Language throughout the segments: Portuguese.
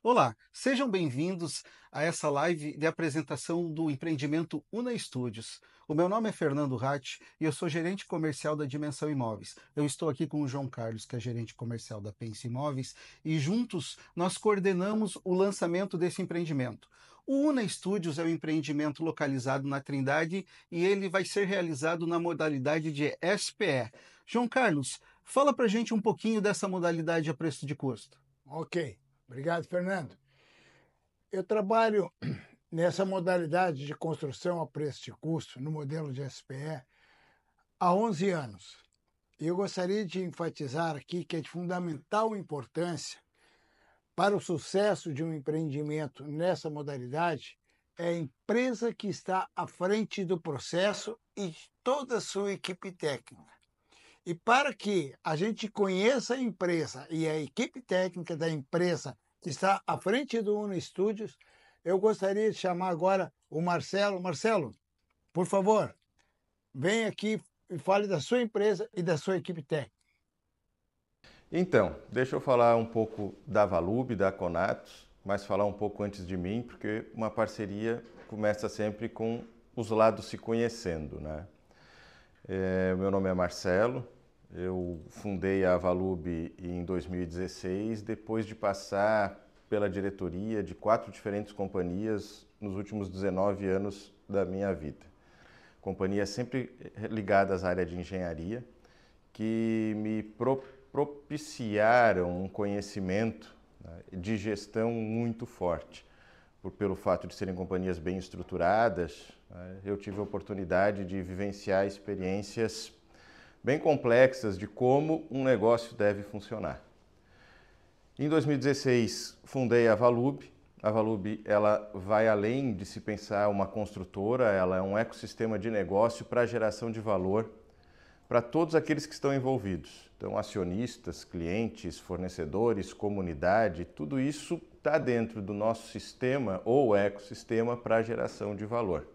Olá, sejam bem-vindos a essa live de apresentação do empreendimento Una Studios. O meu nome é Fernando Ratti e eu sou gerente comercial da Dimensão Imóveis. Eu estou aqui com o João Carlos, que é gerente comercial da Pensa Imóveis, e juntos nós coordenamos o lançamento desse empreendimento. O Una Studios é um empreendimento localizado na Trindade e ele vai ser realizado na modalidade de SPE. João Carlos, fala pra gente um pouquinho dessa modalidade a preço de custo. Ok. Obrigado, Fernando. Eu trabalho nessa modalidade de construção a preço de custo, no modelo de SPE, há 11 anos. E eu gostaria de enfatizar aqui que é de fundamental importância para o sucesso de um empreendimento nessa modalidade é a empresa que está à frente do processo e de toda a sua equipe técnica. E para que a gente conheça a empresa e a equipe técnica da empresa que está à frente do Uno Studios, eu gostaria de chamar agora o Marcelo. Marcelo, por favor, vem aqui e fale da sua empresa e da sua equipe técnica. Então, deixa eu falar um pouco da Valub, da Conatos, mas falar um pouco antes de mim, porque uma parceria começa sempre com os lados se conhecendo, né? É, meu nome é Marcelo, eu fundei a Avalub em 2016, depois de passar pela diretoria de quatro diferentes companhias nos últimos 19 anos da minha vida. Companhias sempre eh, ligadas à área de engenharia, que me pro propiciaram um conhecimento né, de gestão muito forte. Por, pelo fato de serem companhias bem estruturadas, né, eu tive a oportunidade de vivenciar experiências bem complexas de como um negócio deve funcionar. Em 2016, fundei a Valube. A Valube ela vai além de se pensar uma construtora, ela é um ecossistema de negócio para geração de valor para todos aqueles que estão envolvidos. Então, acionistas, clientes, fornecedores, comunidade, tudo isso está dentro do nosso sistema ou ecossistema para geração de valor.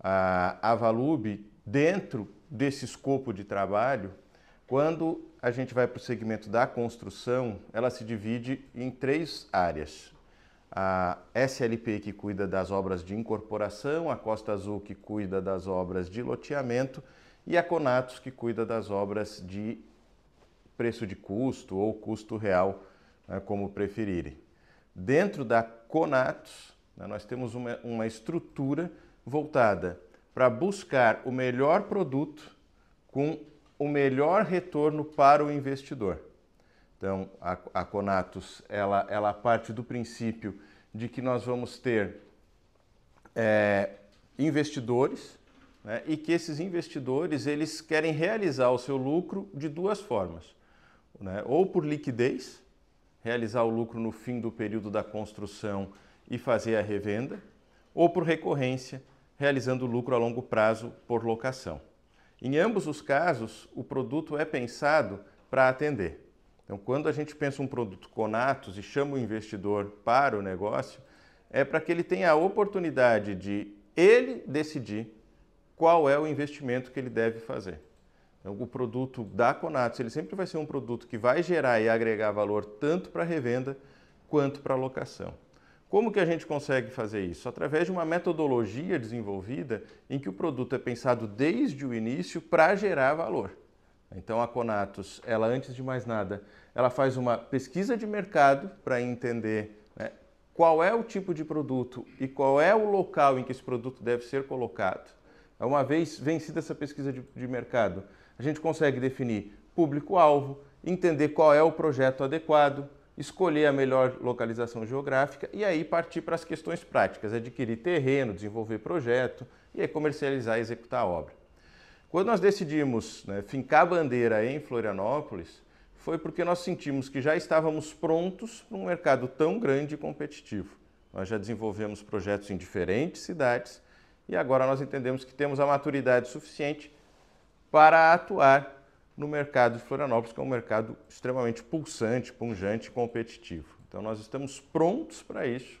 A Valube dentro desse escopo de trabalho, quando a gente vai para o segmento da construção, ela se divide em três áreas. A SLP, que cuida das obras de incorporação, a Costa Azul, que cuida das obras de loteamento, e a Conatos, que cuida das obras de preço de custo ou custo real, né, como preferirem. Dentro da Conatos, né, nós temos uma, uma estrutura voltada para buscar o melhor produto com o melhor retorno para o investidor. Então, a, a Conatus ela, ela parte do princípio de que nós vamos ter é, investidores né, e que esses investidores eles querem realizar o seu lucro de duas formas, né, ou por liquidez, realizar o lucro no fim do período da construção e fazer a revenda, ou por recorrência, realizando lucro a longo prazo por locação. Em ambos os casos, o produto é pensado para atender. Então, quando a gente pensa um produto Conatos e chama o investidor para o negócio, é para que ele tenha a oportunidade de ele decidir qual é o investimento que ele deve fazer. Então, o produto da Conatos, ele sempre vai ser um produto que vai gerar e agregar valor tanto para revenda quanto para locação. Como que a gente consegue fazer isso? Através de uma metodologia desenvolvida em que o produto é pensado desde o início para gerar valor. Então a Conatos, ela antes de mais nada, ela faz uma pesquisa de mercado para entender né, qual é o tipo de produto e qual é o local em que esse produto deve ser colocado. Uma vez vencida essa pesquisa de, de mercado, a gente consegue definir público-alvo, entender qual é o projeto adequado, escolher a melhor localização geográfica e aí partir para as questões práticas, adquirir terreno, desenvolver projeto e aí comercializar e executar a obra. Quando nós decidimos né, fincar a bandeira em Florianópolis, foi porque nós sentimos que já estávamos prontos para um mercado tão grande e competitivo. Nós já desenvolvemos projetos em diferentes cidades e agora nós entendemos que temos a maturidade suficiente para atuar no mercado de Florianópolis, que é um mercado extremamente pulsante, pungente, e competitivo. Então nós estamos prontos para isso,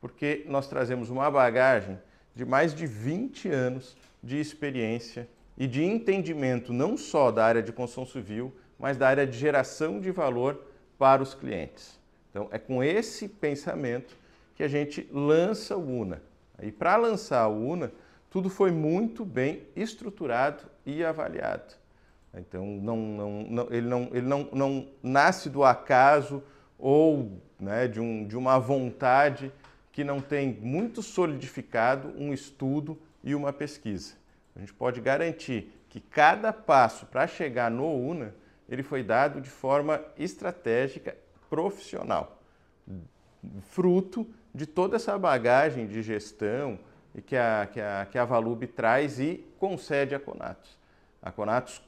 porque nós trazemos uma bagagem de mais de 20 anos de experiência e de entendimento não só da área de construção civil, mas da área de geração de valor para os clientes. Então é com esse pensamento que a gente lança o UNA. E para lançar o UNA, tudo foi muito bem estruturado e avaliado. Então, não, não, não, ele, não, ele não, não nasce do acaso ou né, de, um, de uma vontade que não tem muito solidificado um estudo e uma pesquisa. A gente pode garantir que cada passo para chegar no UNA, ele foi dado de forma estratégica, profissional, fruto de toda essa bagagem de gestão que a, que a, que a Valub traz e concede a Conatos. A Conatos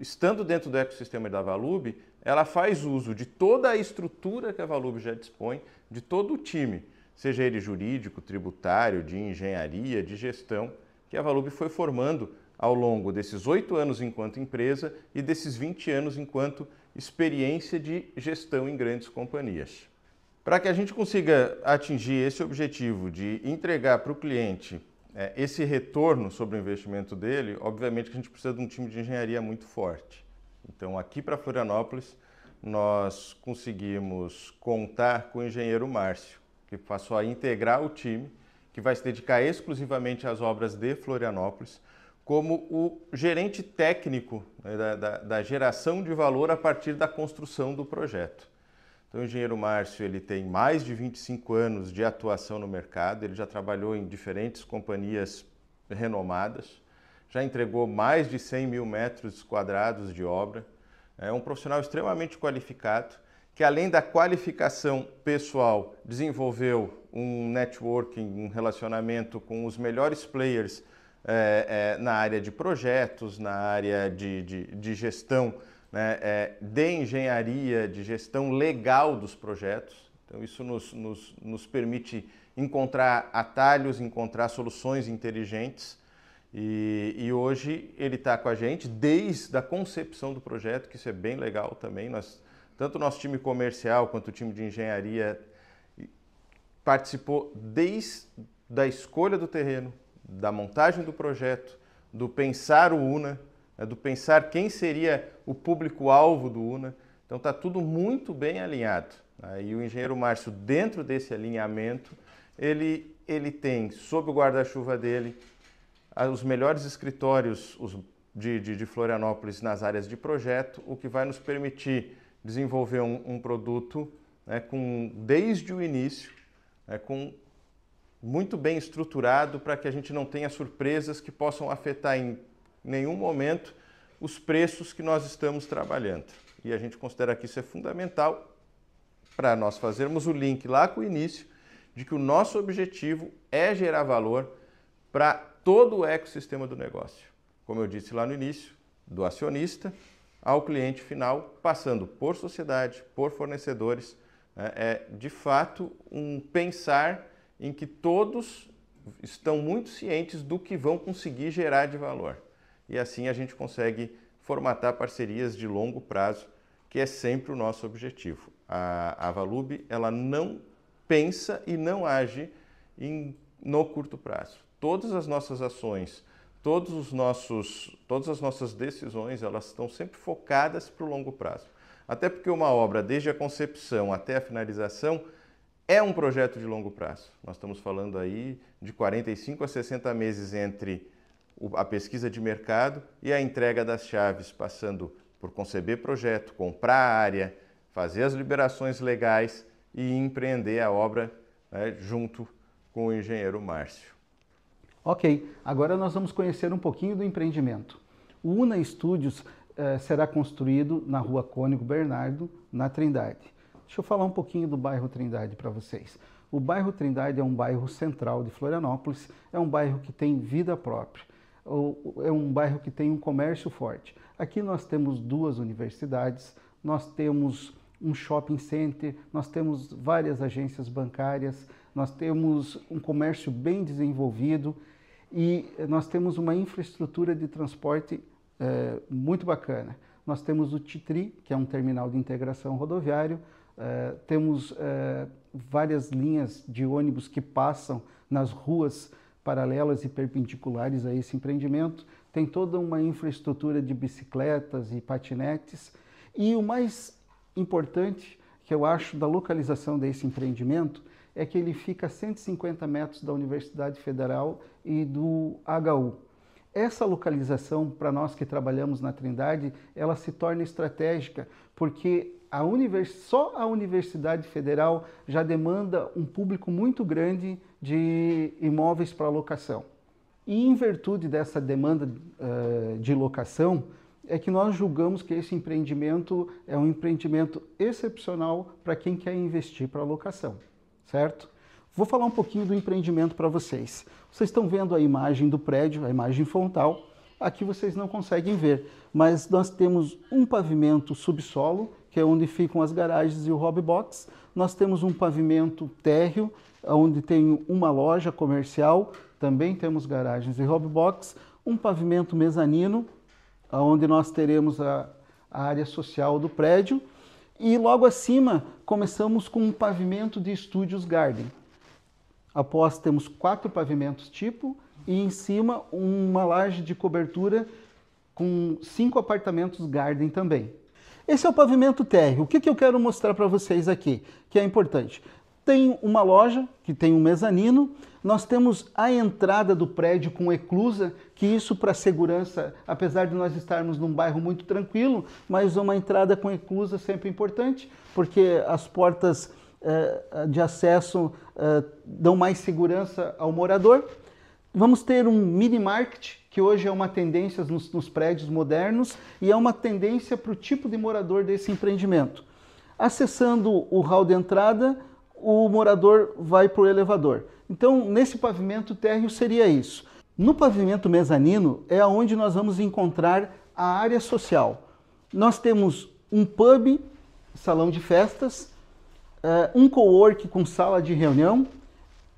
estando dentro do ecossistema da Valube, ela faz uso de toda a estrutura que a Valube já dispõe, de todo o time, seja ele jurídico, tributário, de engenharia, de gestão, que a Valube foi formando ao longo desses oito anos enquanto empresa e desses 20 anos enquanto experiência de gestão em grandes companhias. Para que a gente consiga atingir esse objetivo de entregar para o cliente é, esse retorno sobre o investimento dele, obviamente que a gente precisa de um time de engenharia muito forte. Então, aqui para Florianópolis, nós conseguimos contar com o engenheiro Márcio, que passou a integrar o time, que vai se dedicar exclusivamente às obras de Florianópolis, como o gerente técnico né, da, da, da geração de valor a partir da construção do projeto. Então, o engenheiro Márcio ele tem mais de 25 anos de atuação no mercado, ele já trabalhou em diferentes companhias renomadas, já entregou mais de 100 mil metros quadrados de obra. É um profissional extremamente qualificado, que além da qualificação pessoal, desenvolveu um networking, um relacionamento com os melhores players é, é, na área de projetos, na área de, de, de gestão né, é, de engenharia, de gestão legal dos projetos. Então, isso nos, nos, nos permite encontrar atalhos, encontrar soluções inteligentes. E, e hoje ele está com a gente desde a concepção do projeto, que isso é bem legal também. Nós, tanto o nosso time comercial quanto o time de engenharia participou desde da escolha do terreno, da montagem do projeto, do pensar o UNA, é do pensar quem seria o público-alvo do UNA. Então está tudo muito bem alinhado. Né? E o engenheiro Márcio, dentro desse alinhamento, ele, ele tem, sob o guarda-chuva dele, os melhores escritórios os de, de, de, Florianópolis nas áreas de projeto, o que vai nos permitir desenvolver um, um produto né, com, desde o início, né, com muito bem estruturado para que a gente não tenha surpresas que possam afetar em nenhum momento os preços que nós estamos trabalhando. E a gente considera que isso é fundamental para nós fazermos o link lá com o início de que o nosso objetivo é gerar valor para todo o ecossistema do negócio. Como eu disse lá no início, do acionista ao cliente final, passando por sociedade, por fornecedores, né, é de fato um pensar em que todos estão muito cientes do que vão conseguir gerar de valor e assim a gente consegue formatar parcerias de longo prazo, que é sempre o nosso objetivo. A, a ela não pensa e não age em, no curto prazo. Todas as nossas ações, todos os nossos, todas as nossas decisões, elas estão sempre focadas para o longo prazo. Até porque uma obra, desde a concepção até a finalização, é um projeto de longo prazo. Nós estamos falando aí de 45 a 60 meses entre a pesquisa de mercado e a entrega das chaves, passando por conceber projeto, comprar a área, fazer as liberações legais e empreender a obra né, junto com o engenheiro Márcio. Ok, agora nós vamos conhecer um pouquinho do empreendimento. O Una Estúdios eh, será construído na rua Cônigo Bernardo, na Trindade. Deixa eu falar um pouquinho do bairro Trindade para vocês. O bairro Trindade é um bairro central de Florianópolis, é um bairro que tem vida própria é um bairro que tem um comércio forte. Aqui nós temos duas universidades, nós temos um shopping center, nós temos várias agências bancárias, nós temos um comércio bem desenvolvido e nós temos uma infraestrutura de transporte é, muito bacana. Nós temos o Titri, que é um terminal de integração rodoviário, é, temos é, várias linhas de ônibus que passam nas ruas paralelas e perpendiculares a esse empreendimento. Tem toda uma infraestrutura de bicicletas e patinetes. E o mais importante que eu acho da localização desse empreendimento é que ele fica a 150 metros da Universidade Federal e do HU. Essa localização, para nós que trabalhamos na Trindade, ela se torna estratégica, porque a univers... só a Universidade Federal já demanda um público muito grande de imóveis para locação. E em virtude dessa demanda uh, de locação, é que nós julgamos que esse empreendimento é um empreendimento excepcional para quem quer investir para locação, certo? Vou falar um pouquinho do empreendimento para vocês. Vocês estão vendo a imagem do prédio, a imagem frontal. Aqui vocês não conseguem ver, mas nós temos um pavimento subsolo que é onde ficam as garagens e o hobby box. Nós temos um pavimento térreo, onde tem uma loja comercial, também temos garagens e hobby box, um pavimento mezanino, onde nós teremos a, a área social do prédio, e logo acima começamos com um pavimento de estúdios garden. Após temos quatro pavimentos tipo e em cima uma laje de cobertura com cinco apartamentos garden também. Esse é o pavimento térreo. O que, que eu quero mostrar para vocês aqui, que é importante? Tem uma loja que tem um mezanino, nós temos a entrada do prédio com eclusa, que isso para segurança, apesar de nós estarmos num bairro muito tranquilo, mas uma entrada com eclusa sempre importante, porque as portas eh, de acesso eh, dão mais segurança ao morador. Vamos ter um mini market, que hoje é uma tendência nos, nos prédios modernos e é uma tendência para o tipo de morador desse empreendimento. Acessando o hall de entrada, o morador vai para o elevador. Então, nesse pavimento térreo seria isso. No pavimento mezanino é onde nós vamos encontrar a área social. Nós temos um pub, salão de festas, eh, um co-work com sala de reunião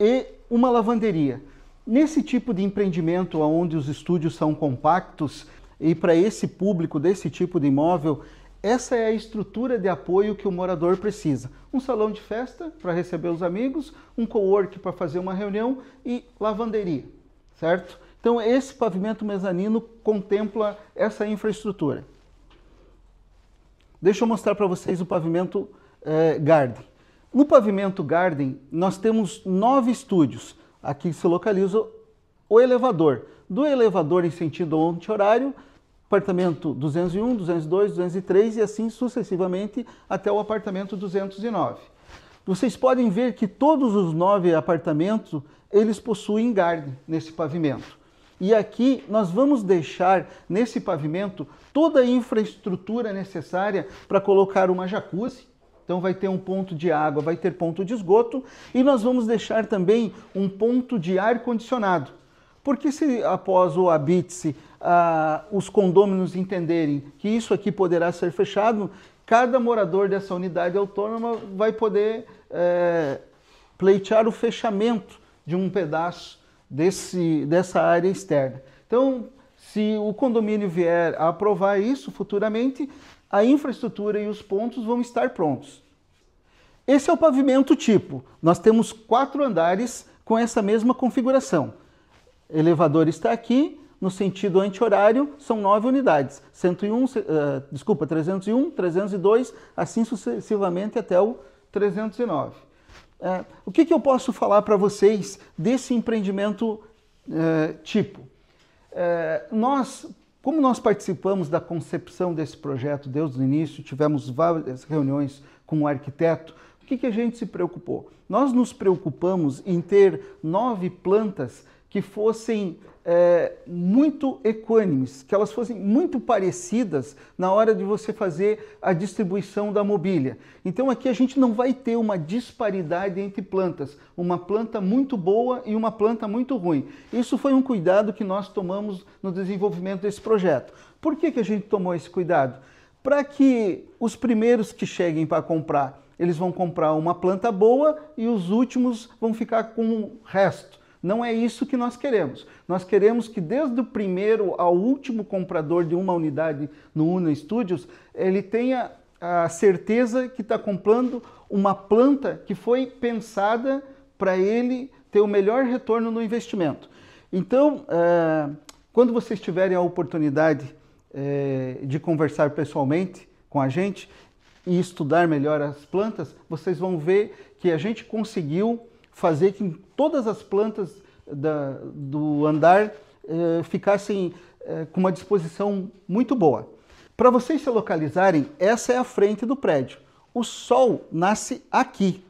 e uma lavanderia. Nesse tipo de empreendimento onde os estúdios são compactos e para esse público desse tipo de imóvel, essa é a estrutura de apoio que o morador precisa. Um salão de festa para receber os amigos, um co-work para fazer uma reunião e lavanderia, certo? Então esse pavimento mezanino contempla essa infraestrutura. Deixa eu mostrar para vocês o pavimento eh, Garden. No pavimento Garden, nós temos nove estúdios aqui se localiza o elevador. Do elevador em sentido anti-horário, apartamento 201, 202, 203 e assim sucessivamente até o apartamento 209. Vocês podem ver que todos os nove apartamentos, eles possuem garde nesse pavimento. E aqui nós vamos deixar nesse pavimento toda a infraestrutura necessária para colocar uma jacuzzi, então vai ter um ponto de água, vai ter ponto de esgoto e nós vamos deixar também um ponto de ar condicionado. Porque se após o habite-se ah, os condôminos entenderem que isso aqui poderá ser fechado, cada morador dessa unidade autônoma vai poder é, pleitear o fechamento de um pedaço desse, dessa área externa. Então, se o condomínio vier a aprovar isso futuramente, a infraestrutura e os pontos vão estar prontos. Esse é o pavimento tipo. Nós temos quatro andares com essa mesma configuração. Elevador está aqui, no sentido anti-horário, são nove unidades. 101, uh, eh, desculpa, 301, 302, assim sucessivamente até o 309. Uh, eh, o que, que, eu posso falar para vocês desse empreendimento uh, tipo? Uh, nós, como nós participamos da concepção desse projeto desde o início, tivemos várias reuniões com o arquiteto, o que, que a gente se preocupou? Nós nos preocupamos em ter nove plantas que fossem é, muito equânimes, que elas fossem muito parecidas na hora de você fazer a distribuição da mobília. Então aqui a gente não vai ter uma disparidade entre plantas, uma planta muito boa e uma planta muito ruim. Isso foi um cuidado que nós tomamos no desenvolvimento desse projeto. Por que, que a gente tomou esse cuidado? Para que os primeiros que cheguem para comprar eles vão comprar uma planta boa e os últimos vão ficar com o resto. Não é isso que nós queremos. Nós queremos que desde o primeiro ao último comprador de uma unidade no Una Studios, ele tenha a certeza que está comprando uma planta que foi pensada para ele ter o melhor retorno no investimento. Então, eh, quando vocês tiverem a oportunidade eh, de conversar pessoalmente com a gente, e estudar melhor as plantas, vocês vão ver que a gente conseguiu fazer que todas as plantas da, do andar eh, ficassem eh, com uma disposição muito boa. Para vocês se localizarem, essa é a frente do prédio. O sol nasce aqui.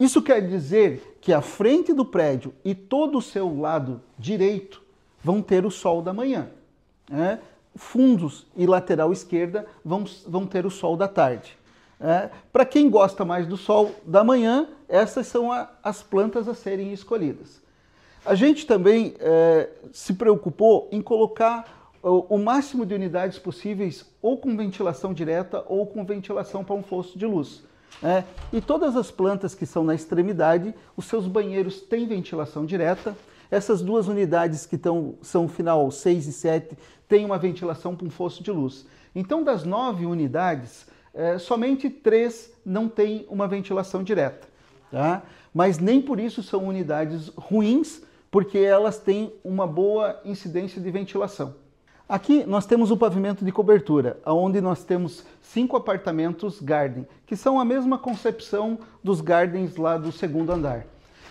Isso quer dizer que a frente do prédio e todo o seu lado direito vão ter o sol da manhã. Né? fundos e lateral esquerda vão, vão ter o sol da tarde. É, Para quem gosta mais do sol da manhã, essas são a, as plantas a serem escolhidas. A gente também é, se preocupou em colocar o, o, máximo de unidades possíveis ou com ventilação direta ou com ventilação para um fosso de luz. É, e todas as plantas que são na extremidade, os seus banheiros têm ventilação direta, essas duas unidades que tão, são final 6 e 7 têm uma ventilação para um fosso de luz. Então, das nove unidades, é, somente três não têm uma ventilação direta. Tá? Mas nem por isso são unidades ruins, porque elas têm uma boa incidência de ventilação. Aqui nós temos o pavimento de cobertura, onde nós temos cinco apartamentos garden, que são a mesma concepção dos gardens lá do segundo andar.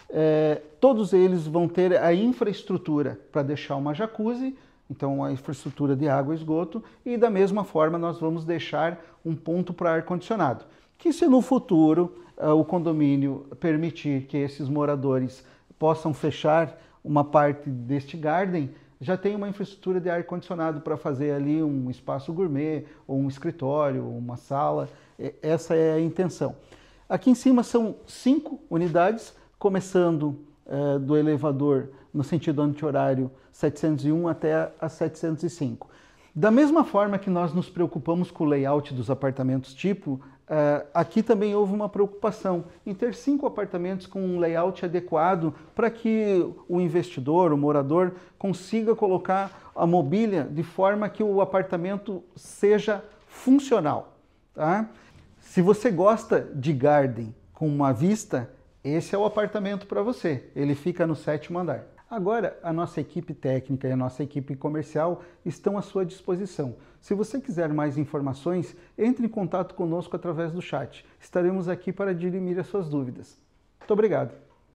É, todos eles vão ter a infraestrutura para deixar uma jacuzzi, então a infraestrutura de água e esgoto, e da mesma forma nós vamos deixar um ponto para ar-condicionado. Que se no futuro uh, o condomínio permitir que esses moradores possam fechar uma parte deste garden, já tem uma infraestrutura de ar-condicionado para fazer ali um espaço gourmet, ou um escritório, ou uma sala. É, essa é a intenção. Aqui em cima são cinco unidades, começando eh, do elevador no sentido anti-horário 701 até a 705. Da mesma forma que nós nos preocupamos com o layout dos apartamentos tipo, eh, aqui também houve uma preocupação em ter cinco apartamentos com um layout adequado para que o investidor, o morador, consiga colocar a mobília de forma que o apartamento seja funcional. Tá? Se você gosta de garden com uma vista, esse é o apartamento para você. Ele fica no sétimo andar. Agora, a nossa equipe técnica e a nossa equipe comercial estão à sua disposição. Se você quiser mais informações, entre em contato conosco através do chat. Estaremos aqui para dirimir as suas dúvidas. Muito obrigado.